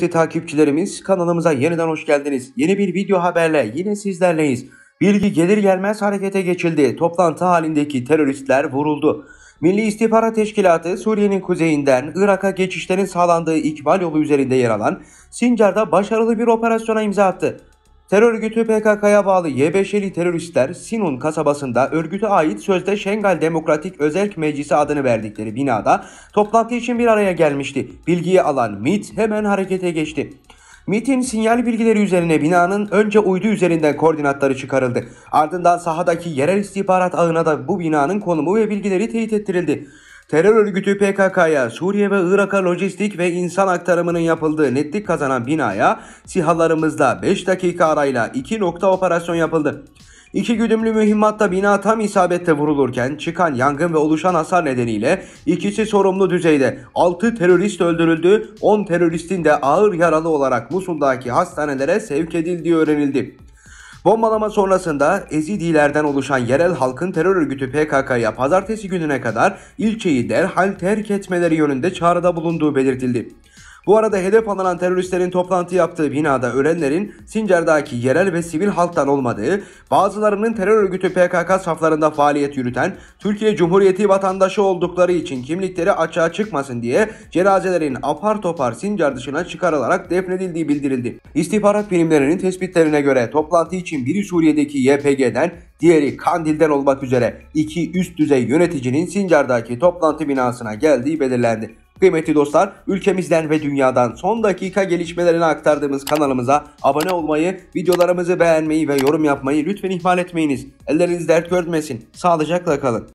Evet takipçilerimiz kanalımıza yeniden hoş geldiniz. Yeni bir video haberle yine sizlerleyiz. Bilgi gelir gelmez harekete geçildi. Toplantı halindeki teröristler vuruldu. Milli İstihbarat Teşkilatı Suriye'nin kuzeyinden Irak'a geçişlerin sağlandığı ikbal yolu üzerinde yer alan Sincar'da başarılı bir operasyona imza attı. Terör örgütü PKK'ya bağlı YBŞ'li teröristler Sinun kasabasında örgüte ait sözde Şengal Demokratik Özerk Meclisi adını verdikleri binada toplantı için bir araya gelmişti. Bilgiyi alan MIT hemen harekete geçti. MIT'in sinyal bilgileri üzerine binanın önce uydu üzerinden koordinatları çıkarıldı. Ardından sahadaki yerel istihbarat ağına da bu binanın konumu ve bilgileri teyit ettirildi. Terör örgütü PKK'ya Suriye ve Irak'a lojistik ve insan aktarımının yapıldığı netlik kazanan binaya sihalarımızla 5 dakika arayla 2 nokta operasyon yapıldı. İki güdümlü mühimmatta bina tam isabette vurulurken çıkan yangın ve oluşan hasar nedeniyle ikisi sorumlu düzeyde 6 terörist öldürüldü, 10 teröristin de ağır yaralı olarak Musul'daki hastanelere sevk edildiği öğrenildi. Bombalama sonrasında Ezidilerden oluşan yerel halkın terör örgütü PKK'ya pazartesi gününe kadar ilçeyi derhal terk etmeleri yönünde çağrıda bulunduğu belirtildi. Bu arada hedef alınan teröristlerin toplantı yaptığı binada ölenlerin Sincar'daki yerel ve sivil halktan olmadığı, bazılarının terör örgütü PKK saflarında faaliyet yürüten, Türkiye Cumhuriyeti vatandaşı oldukları için kimlikleri açığa çıkmasın diye cenazelerin apar topar Sincar dışına çıkarılarak defnedildiği bildirildi. İstihbarat bilimlerinin tespitlerine göre toplantı için biri Suriye'deki YPG'den, diğeri Kandil'den olmak üzere iki üst düzey yöneticinin Sincar'daki toplantı binasına geldiği belirlendi. Kıymetli dostlar ülkemizden ve dünyadan son dakika gelişmelerini aktardığımız kanalımıza abone olmayı, videolarımızı beğenmeyi ve yorum yapmayı lütfen ihmal etmeyiniz. Elleriniz dert görmesin. Sağlıcakla kalın.